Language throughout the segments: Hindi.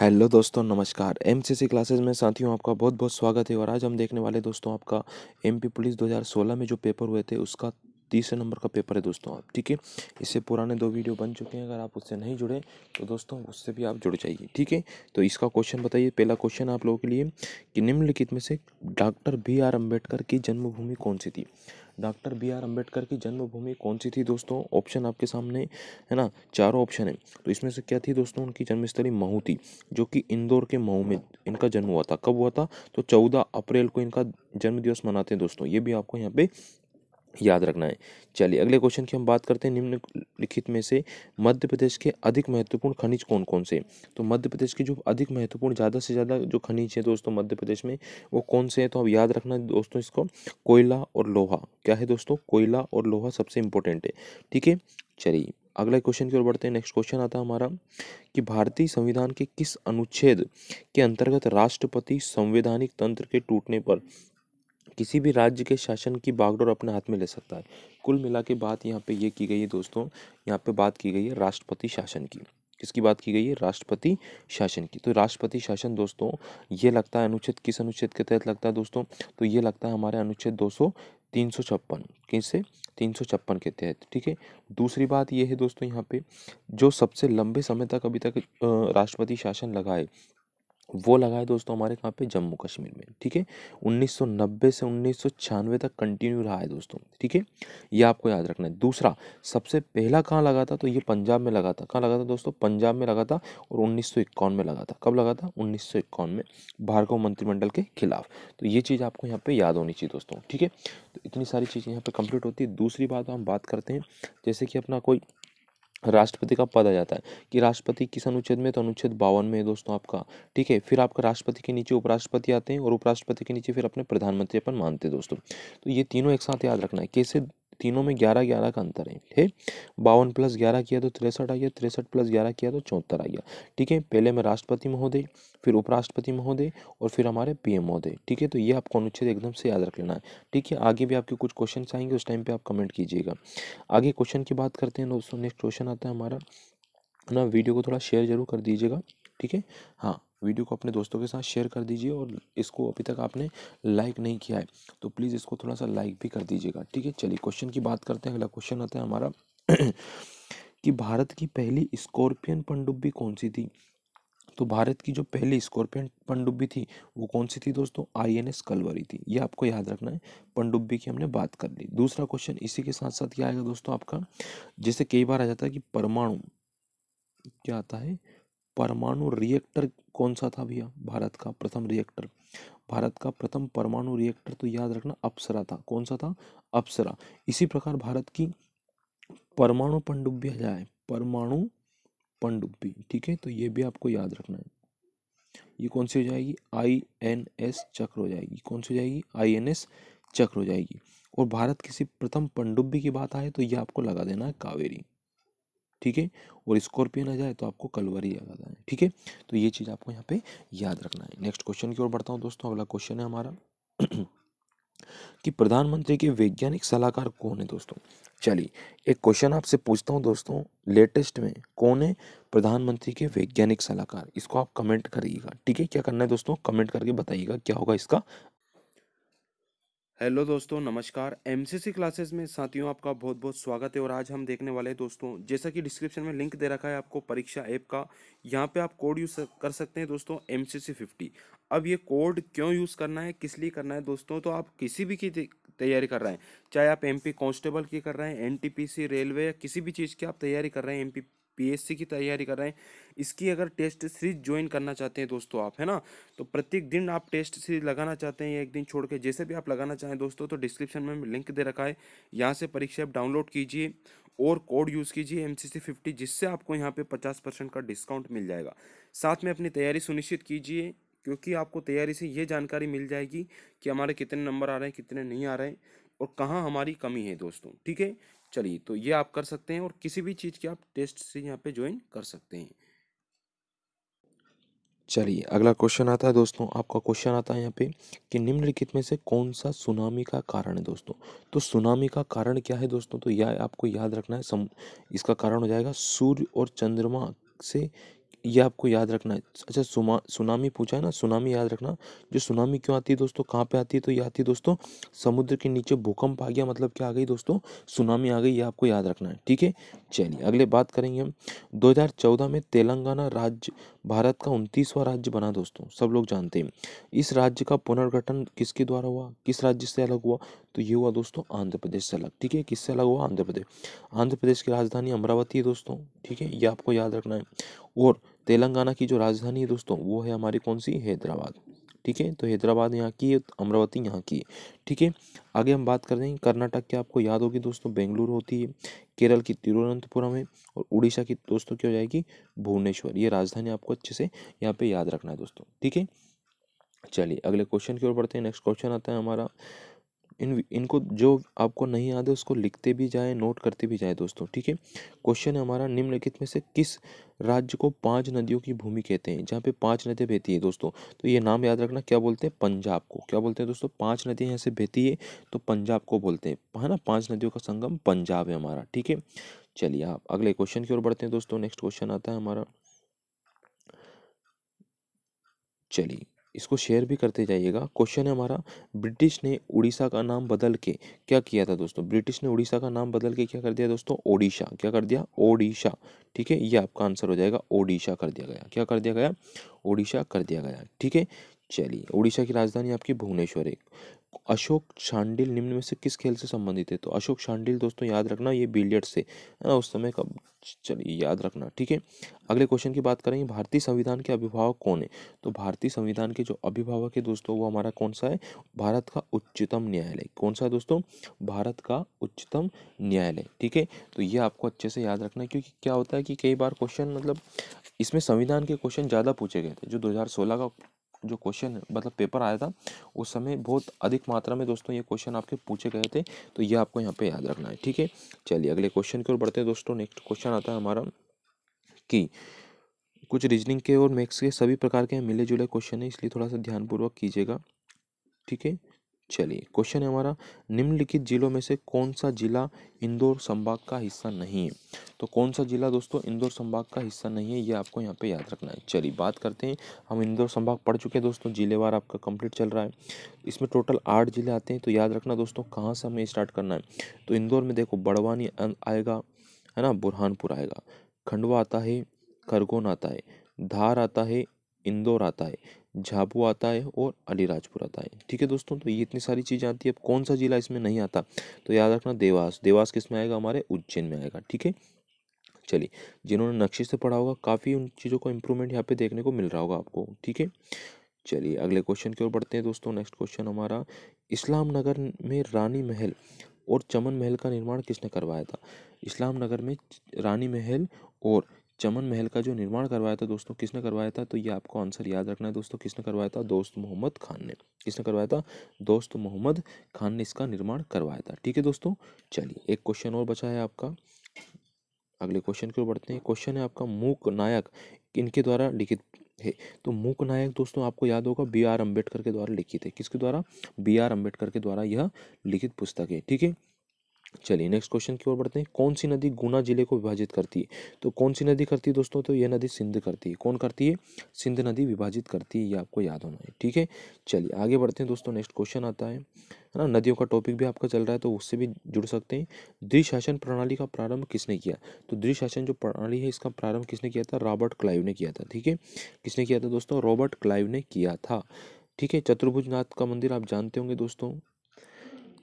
हेलो दोस्तों नमस्कार एमसीसी क्लासेस में साथियों आपका बहुत बहुत स्वागत है और आज हम देखने वाले दोस्तों आपका एमपी पुलिस 2016 में जो पेपर हुए थे उसका तीसरे नंबर का पेपर है दोस्तों आप ठीक है इससे पुराने दो वीडियो बन चुके हैं अगर आप उससे नहीं जुड़े तो दोस्तों उससे भी आप जुड़ जाइए ठीक है तो इसका क्वेश्चन बताइए पहला क्वेश्चन आप लोगों के लिए कि निम्नलिखित में से डॉक्टर बी आर अम्बेडकर की जन्मभूमि कौन सी थी डॉक्टर बी आर अम्बेडकर की जन्मभूमि कौन सी थी दोस्तों ऑप्शन आपके सामने है ना चारों ऑप्शन है तो इसमें से क्या थी दोस्तों उनकी जन्मस्थली महू थी जो कि इंदौर के महू में इनका जन्म हुआ था कब हुआ था तो चौदह अप्रैल को इनका जन्मदिवस मनाते हैं दोस्तों ये भी आपको यहाँ पे याद रखना है चलिए अगले क्वेश्चन की हम बात करते हैं निम्नलिखित में से मध्य प्रदेश के अधिक महत्वपूर्ण खनिज कौन कौन से तो मध्य प्रदेश के जो अधिक महत्वपूर्ण ज़्यादा से ज़्यादा जो खनिज है दोस्तों मध्य प्रदेश में वो कौन से हैं तो अब याद रखना है दोस्तों इसको कोयला और लोहा क्या है दोस्तों कोयला और लोहा सबसे इंपॉर्टेंट है ठीक है चलिए अगला क्वेश्चन की ओर बढ़ते हैं नेक्स्ट क्वेश्चन आता है हमारा कि भारतीय संविधान के किस अनुच्छेद के अंतर्गत राष्ट्रपति संवैधानिक तंत्र के टूटने पर किसी भी राज्य के शासन की बागडोर अपने हाथ में ले सकता है कुल मिला के बात यहाँ पे ये की गई है दोस्तों यहाँ पे बात की गई है राष्ट्रपति शासन की किसकी बात की गई है राष्ट्रपति शासन की तो राष्ट्रपति शासन दोस्तों ये लगता है अनुच्छेद किस अनुच्छेद के तहत लगता है दोस्तों तो ये लगता है हमारे अनुच्छेद दो सौ तीन सौ छप्पन किससे तीन सौ छप्पन के तहत ठीक है दूसरी बात ये है दोस्तों यहाँ पे जो सबसे लंबे समय तक अभी तक राष्ट्रपति शासन लगाए वो लगा है दोस्तों हमारे कहाँ पे जम्मू कश्मीर में ठीक है 1990 से उन्नीस तक कंटिन्यू रहा है दोस्तों ठीक है ये आपको याद रखना है दूसरा सबसे पहला कहाँ लगा था तो ये पंजाब में लगा था कहाँ लगा था दोस्तों पंजाब में लगा था और उन्नीस में लगा था कब लगा था उन्नीस में भार्गव मंत्रिमंडल के खिलाफ तो ये चीज़ आपको यहाँ पर याद होनी चाहिए दोस्तों ठीक है तो इतनी सारी चीज़ें यहाँ पर कंप्लीट होती है दूसरी बात हम बात करते हैं जैसे कि अपना कोई राष्ट्रपति का पद आ जाता है कि राष्ट्रपति किस अनुच्छेद में तो अनुच्छेद बावन में है दोस्तों आपका ठीक है फिर आपका राष्ट्रपति के नीचे उपराष्ट्रपति आते हैं और उपराष्ट्रपति के नीचे फिर अपने प्रधानमंत्री अपन मानते हैं दोस्तों तो ये तीनों एक साथ याद रखना है कैसे तीनों में ग्यारह ग्यारह का अंतर है ठीक बावन प्लस ग्यारह किया तो तिरसठ आ गया तिरसठ प्लस ग्यारह किया तो चौहत्तर आ गया ठीक है पहले में राष्ट्रपति महोदय फिर उपराष्ट्रपति महोदय और फिर हमारे पीएम महोदय ठीक है तो ये आपको अनुच्छेद एकदम से याद रख लेना है ठीक है आगे भी आपके कुछ क्वेश्चन आएंगे उस टाइम पर आप कमेंट कीजिएगा आगे क्वेश्चन की बात करते हैं दोस्तों नेक्स्ट क्वेश्चन आता है हमारा ना वीडियो को थोड़ा शेयर जरूर कर दीजिएगा ठीक है हाँ वीडियो को अपने दोस्तों के साथ शेयर कर दीजिए और इसको अभी तक आपने लाइक नहीं किया है तो प्लीज़ इसको थोड़ा सा लाइक भी कर दीजिएगा ठीक है चलिए क्वेश्चन की बात करते हैं अगला क्वेश्चन आता है हमारा कि भारत की पहली स्कॉर्पियन पनडुब्बी कौन सी थी तो भारत की जो पहली स्कॉर्पियन पनडुब्बी थी वो कौन सी थी दोस्तों आई एन एस कलवरी थी ये आपको याद रखना है पनडुब्बी की हमने बात कर ली दूसरा क्वेश्चन इसी के साथ साथ क्या आएगा दोस्तों आपका जैसे कई बार आ जाता है कि परमाणु क्या आता है परमाणु रिएक्टर कौन सा था भैया भारत का प्रथम रिएक्टर भारत का प्रथम परमाणु रिएक्टर तो याद रखना अप्सरा था कौन सा था अप्सरा इसी प्रकार भारत की परमाणु पनडुब्बी जाए परमाणु पनडुब्बी ठीक है तो ये भी आपको याद रखना है ये कौन सी हो जाएगी आई एन एस चक्र हो जाएगी कौन सी हो जाएगी आई एन एस चक्र हो जाएगी और भारत किसी प्रथम पनडुब्बी की बात आए तो ये आपको लगा देना है कावेरी ठीक है और स्कॉर्पियन आ जाए तो आपको कलवरी आ जाता है ठीक है तो ये चीज़ आपको यहाँ पे याद रखना है नेक्स्ट क्वेश्चन की ओर बढ़ता हूँ दोस्तों अगला क्वेश्चन है हमारा कि प्रधानमंत्री के वैज्ञानिक सलाहकार कौन है दोस्तों चलिए एक क्वेश्चन आपसे पूछता हूँ दोस्तों लेटेस्ट में कौन है प्रधानमंत्री के वैज्ञानिक सलाहकार इसको आप कमेंट करिएगा ठीक है क्या करना है दोस्तों कमेंट करके बताइएगा क्या होगा इसका हेलो दोस्तों नमस्कार एमसीसी क्लासेस में साथियों आपका बहुत बहुत स्वागत है और आज हम देखने वाले हैं दोस्तों जैसा कि डिस्क्रिप्शन में लिंक दे रखा है आपको परीक्षा ऐप का यहाँ पे आप कोड यूज़ कर सकते हैं दोस्तों एम सी फिफ्टी अब ये कोड क्यों यूज़ करना है किस लिए करना है दोस्तों तो आप किसी भी की तैयारी कर रहे हैं चाहे आप एम कांस्टेबल की कर रहे हैं एन रेलवे या किसी भी चीज़ की आप तैयारी कर रहे हैं एम पीएससी की तैयारी कर रहे हैं इसकी अगर टेस्ट सीरीज ज्वाइन करना चाहते हैं दोस्तों आप है ना तो प्रत्येक दिन आप टेस्ट सीरीज लगाना चाहते हैं या एक दिन छोड़ के जैसे भी आप लगाना चाहें दोस्तों तो डिस्क्रिप्शन में लिंक दे रखा है यहाँ से परीक्षा आप डाउनलोड कीजिए और कोड यूज़ कीजिए एम सी फिफ्टी जिससे आपको यहाँ पर पचास परसेंट का डिस्काउंट मिल जाएगा साथ में अपनी तैयारी सुनिश्चित कीजिए क्योंकि आपको तैयारी से ये जानकारी मिल जाएगी कि हमारे कितने नंबर आ रहे हैं कितने नहीं आ रहे हैं और कहाँ हमारी कमी है दोस्तों ठीक है चलिए तो ये आप कर सकते हैं और किसी भी चीज़ के आप टेस्ट से यहाँ पे ज्वाइन कर सकते हैं चलिए अगला क्वेश्चन आता है दोस्तों आपका क्वेश्चन आता है यहाँ पे कि निम्नलिखित में से कौन सा सुनामी का कारण है दोस्तों तो सुनामी का कारण क्या है दोस्तों तो यह या आपको याद रखना है सम इसका कारण हो जाएगा सूर्य और चंद्रमा से ये आपको याद रखना है अच्छा सुमा सुनामी पूछा है ना सुनामी याद रखना जो सुनामी क्यों आती है दोस्तों कहाँ पे आती है तो ये आती है दोस्तों समुद्र के नीचे भूकंप आ गया मतलब क्या आ गई दोस्तों सुनामी आ गई ये आपको याद रखना है ठीक है चलिए अगले बात करेंगे हम 2014 में तेलंगाना राज्य भारत का उनतीसवां राज्य बना दोस्तों सब लोग जानते हैं इस राज्य का पुनर्गठन किसके द्वारा हुआ किस राज्य से अलग हुआ तो ये हुआ दोस्तों आंध्र प्रदेश से अलग ठीक है किससे अलग हुआ आंध्र प्रदेश आंध्र प्रदेश की राजधानी अमरावती है दोस्तों ठीक है ये आपको याद रखना है और तेलंगाना की जो राजधानी है दोस्तों वो है हमारी कौन सी हैदराबाद ठीक है तो हैदराबाद यहाँ की है अमरावती यहाँ की है ठीक है आगे हम बात कर रहे हैं कर्नाटक की आपको याद होगी दोस्तों बेंगलुरु होती है केरल की तिरुवनंतपुरम है और उड़ीसा की दोस्तों क्या हो जाएगी भुवनेश्वर ये राजधानी आपको अच्छे से यहाँ पे याद रखना है दोस्तों ठीक है चलिए अगले क्वेश्चन की ओर बढ़ते हैं नेक्स्ट क्वेश्चन आता है हमारा इन इनको जो आपको नहीं याद है उसको लिखते भी जाए नोट करते भी जाए दोस्तों ठीक है क्वेश्चन है हमारा निम्नलिखित में से किस राज्य को पांच नदियों की भूमि कहते हैं जहाँ पे पांच नदियाँ बहती है दोस्तों तो ये नाम याद रखना क्या बोलते हैं पंजाब को क्या बोलते हैं दोस्तों पांच नदियाँ यहाँ से बहती है तो पंजाब को बोलते हैं है ना पाँच नदियों का संगम पंजाब है हमारा ठीक है चलिए आप अगले क्वेश्चन की ओर बढ़ते हैं दोस्तों नेक्स्ट क्वेश्चन आता है हमारा चलिए इसको शेयर भी करते जाइएगा क्वेश्चन है हमारा ब्रिटिश ने उड़ीसा का नाम बदल के क्या किया था दोस्तों ब्रिटिश ने उड़ीसा का नाम बदल के क्या कर दिया दोस्तों ओडिशा क्या कर दिया ओडिशा ठीक है ये आपका आंसर हो जाएगा ओडिशा कर दिया गया क्या कर दिया गया ओडिशा कर दिया गया ठीक है चलिए ओडिशा की राजधानी आपकी भुवनेश्वर है अशोक शांडिल निम्न में से किस खेल से संबंधित है तो अशोक शांडिल दोस्तों याद रखना ये बिलियर्ड से है ना उस समय का चलिए याद रखना ठीक है अगले क्वेश्चन की बात करेंगे भारतीय संविधान के अभिभावक कौन है तो भारतीय संविधान के जो अभिभावक है दोस्तों वो हमारा कौन सा है भारत का उच्चतम न्यायालय कौन सा है दोस्तों भारत का उच्चतम न्यायालय ठीक है तो ये आपको अच्छे से याद रखना है क्योंकि क्या होता है कि कई बार क्वेश्चन मतलब इसमें संविधान के क्वेश्चन ज़्यादा पूछे गए थे जो दो का जो क्वेश्चन मतलब पेपर आया था उस समय बहुत अधिक मात्रा में दोस्तों ये क्वेश्चन आपके पूछे गए थे तो ये आपको यहाँ पे याद रखना है ठीक है चलिए अगले क्वेश्चन की ओर बढ़ते हैं दोस्तों नेक्स्ट क्वेश्चन आता है हमारा कि कुछ रीजनिंग के और मैथ्स के सभी प्रकार के मिले जुले क्वेश्चन है इसलिए थोड़ा सा ध्यानपूर्वक कीजिएगा ठीक है चलिए क्वेश्चन है हमारा निम्नलिखित जिलों में से कौन सा जिला इंदौर संभाग का हिस्सा नहीं है तो कौन सा जिला दोस्तों इंदौर संभाग का हिस्सा नहीं है ये आपको यहाँ पे याद रखना है चलिए बात करते हैं हम इंदौर संभाग पढ़ चुके हैं दोस्तों जिलेवार आपका कंप्लीट चल रहा है इसमें टोटल आठ जिले आते हैं तो याद रखना दोस्तों कहाँ से हमें स्टार्ट करना है तो इंदौर में देखो बड़वानी अं-, आएगा है ना बुरहानपुर आएगा खंडवा आता है खरगोन आता है धार आता है इंदौर आता है झाबू आता है और अलीराजपुर आता है ठीक है दोस्तों तो ये इतनी सारी चीज़ें आती है अब कौन सा ज़िला इसमें नहीं आता तो याद रखना देवास देवास किस में आएगा हमारे उज्जैन में आएगा ठीक है चलिए जिन्होंने नक्शे से पढ़ा होगा काफ़ी उन चीज़ों को इम्प्रूवमेंट यहाँ पे देखने को मिल रहा होगा आपको ठीक है चलिए अगले क्वेश्चन की ओर बढ़ते हैं दोस्तों नेक्स्ट क्वेश्चन हमारा इस्लाम नगर में रानी महल और चमन महल का निर्माण किसने करवाया था इस्लाम नगर में रानी महल और चमन महल का जो निर्माण करवाया था दोस्तों किसने करवाया था तो ये आपको आंसर याद रखना है दोस्तों किसने करवाया था दोस्त मोहम्मद खान ने किसने करवाया था दोस्त मोहम्मद खान ने इसका निर्माण करवाया था ठीक है दोस्तों चलिए एक क्वेश्चन और बचा है आपका अगले क्वेश्चन की ओर बढ़ते हैं क्वेश्चन है आपका मूक नायक इनके द्वारा लिखित है तो मूक नायक दोस्तों आपको याद होगा बी आर अम्बेडकर के द्वारा लिखित है किसके द्वारा बी आर अम्बेडकर के द्वारा यह लिखित पुस्तक है ठीक है चलिए नेक्स्ट क्वेश्चन की ओर बढ़ते हैं कौन सी नदी गुना जिले को विभाजित करती है तो कौन सी नदी करती है दोस्तों तो यह नदी सिंध करती है कौन करती है सिंध नदी विभाजित करती है ये आपको याद होना है ठीक है चलिए आगे बढ़ते हैं दोस्तों नेक्स्ट क्वेश्चन आता है है ना नदियों का टॉपिक भी आपका चल रहा है तो उससे भी जुड़ सकते हैं द्विशासन प्रणाली का प्रारंभ किसने किया तो द्विशासन जो प्रणाली है इसका प्रारंभ किसने किया था रॉबर्ट क्लाइव ने किया था ठीक है किसने किया था दोस्तों रॉबर्ट क्लाइव ने किया था ठीक है चतुर्भुजनाथ का मंदिर आप जानते होंगे दोस्तों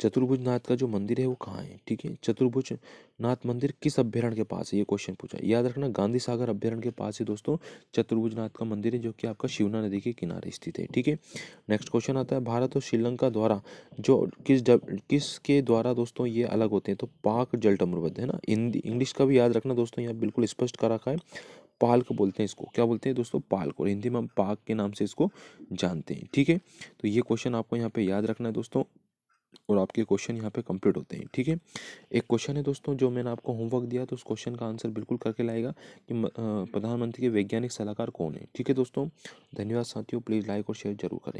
चतुर्भुज नाथ का जो मंदिर है वो कहाँ है ठीक है चतुर्भुज नाथ मंदिर किस अभ्यारण के पास है ये क्वेश्चन पूछा याद रखना गांधी सागर अभ्यारण के पास है दोस्तों चतुर्भुज नाथ का मंदिर है जो कि आपका शिवना नदी के किनारे स्थित है ठीक है नेक्स्ट क्वेश्चन आता है भारत और श्रीलंका द्वारा जो किस किसके द्वारा दोस्तों ये अलग होते हैं तो पाक जल टमरबद्ध है ना हिंदी इंग्लिश का भी याद रखना दोस्तों यहाँ बिल्कुल स्पष्ट कर रखा है को बोलते हैं इसको क्या बोलते हैं दोस्तों पाल और हिंदी में हम पाक के नाम से इसको जानते हैं ठीक है तो ये क्वेश्चन आपको यहाँ पे याद रखना है दोस्तों और आपके क्वेश्चन यहाँ पे कंप्लीट होते हैं ठीक है एक क्वेश्चन है दोस्तों जो मैंने आपको होमवर्क दिया तो उस क्वेश्चन का आंसर बिल्कुल करके लाएगा कि प्रधानमंत्री के वैज्ञानिक सलाहकार कौन है ठीक है दोस्तों धन्यवाद साथियों प्लीज़ लाइक और शेयर जरूर करें